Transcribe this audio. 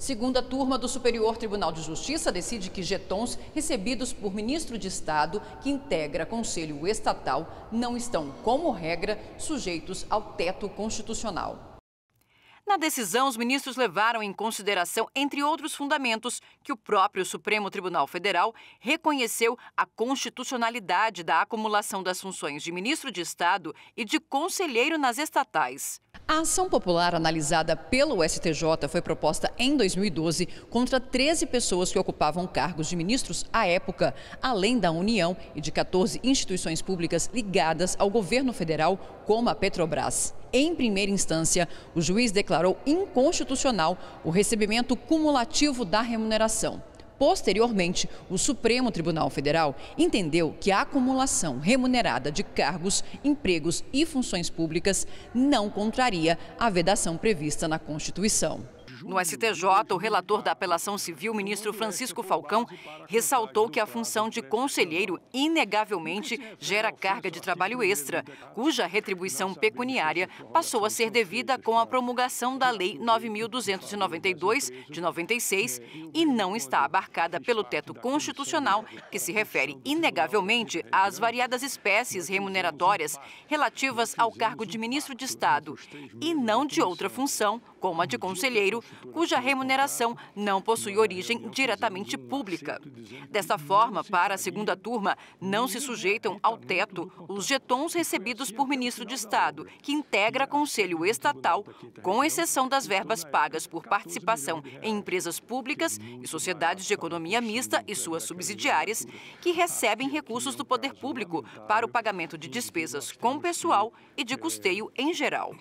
Segunda turma do Superior Tribunal de Justiça decide que jetons recebidos por ministro de Estado que integra conselho estatal não estão, como regra, sujeitos ao teto constitucional. Na decisão, os ministros levaram em consideração, entre outros fundamentos, que o próprio Supremo Tribunal Federal reconheceu a constitucionalidade da acumulação das funções de ministro de Estado e de conselheiro nas estatais. A ação popular analisada pelo STJ foi proposta em 2012 contra 13 pessoas que ocupavam cargos de ministros à época, além da União e de 14 instituições públicas ligadas ao governo federal, como a Petrobras. Em primeira instância, o juiz declarou inconstitucional o recebimento cumulativo da remuneração. Posteriormente, o Supremo Tribunal Federal entendeu que a acumulação remunerada de cargos, empregos e funções públicas não contraria a vedação prevista na Constituição. No STJ, o relator da apelação civil, ministro Francisco Falcão, ressaltou que a função de conselheiro inegavelmente gera carga de trabalho extra, cuja retribuição pecuniária passou a ser devida com a promulgação da Lei 9292 de 96 e não está abarcada pelo teto constitucional, que se refere inegavelmente às variadas espécies remuneratórias relativas ao cargo de ministro de Estado e não de outra função, como a de conselheiro, cuja remuneração não possui origem diretamente pública. Dessa forma, para a segunda turma, não se sujeitam ao teto os getons recebidos por é ministro de Estado, que integra conselho estatal, com exceção das verbas pagas por participação em empresas públicas e sociedades de economia mista e suas subsidiárias, que recebem recursos do poder público para o pagamento de despesas com pessoal e de é custeio em geral.